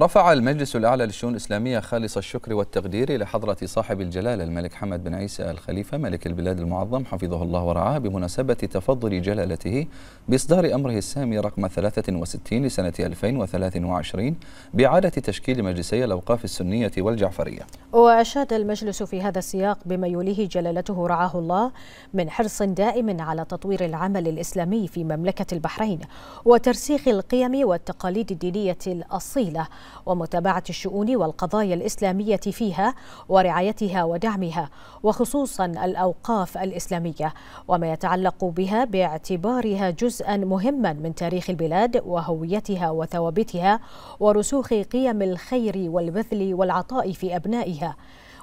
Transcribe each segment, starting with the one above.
رفع المجلس الأعلى للشؤون الإسلامية خالص الشكر والتقدير لحضرة صاحب الجلالة الملك حمد بن عيسى الخليفة ملك البلاد المعظم حفظه الله ورعاه بمناسبة تفضل جلالته بإصدار أمره السامي رقم 63 لسنة 2023 بإعادة تشكيل مجلسي الأوقاف السنية والجعفرية وأشاد المجلس في هذا السياق بما يوليه جلالته رعاه الله من حرص دائم على تطوير العمل الإسلامي في مملكة البحرين وترسيخ القيم والتقاليد الدينية الأصيلة ومتابعة الشؤون والقضايا الإسلامية فيها ورعايتها ودعمها وخصوصا الأوقاف الإسلامية وما يتعلق بها باعتبارها جزءا مهما من تاريخ البلاد وهويتها وثوابتها ورسوخ قيم الخير والبذل والعطاء في أبنائها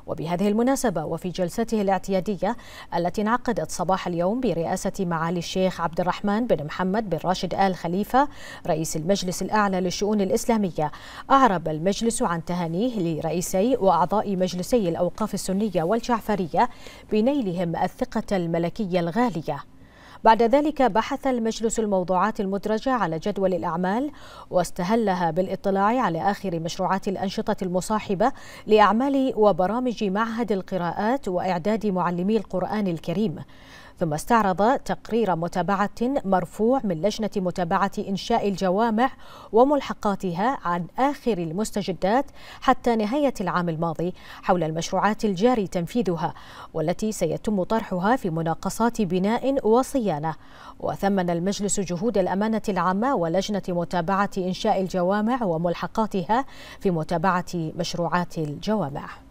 وبهذه المناسبة وفي جلسته الاعتيادية التي انعقدت صباح اليوم برئاسة معالي الشيخ عبد الرحمن بن محمد بن راشد آل خليفة رئيس المجلس الأعلى للشؤون الإسلامية أعرب المجلس عن تهانيه لرئيسي وأعضاء مجلسي الأوقاف السنية والجعفرية بنيلهم الثقة الملكية الغالية بعد ذلك بحث المجلس الموضوعات المدرجة على جدول الأعمال واستهلها بالاطلاع على آخر مشروعات الأنشطة المصاحبة لأعمال وبرامج معهد القراءات وإعداد معلمي القرآن الكريم ثم استعرض تقرير متابعة مرفوع من لجنة متابعة إنشاء الجوامع وملحقاتها عن آخر المستجدات حتى نهاية العام الماضي حول المشروعات الجاري تنفيذها والتي سيتم طرحها في مناقصات بناء وصيانة وثمن المجلس جهود الأمانة العامة ولجنة متابعة إنشاء الجوامع وملحقاتها في متابعة مشروعات الجوامع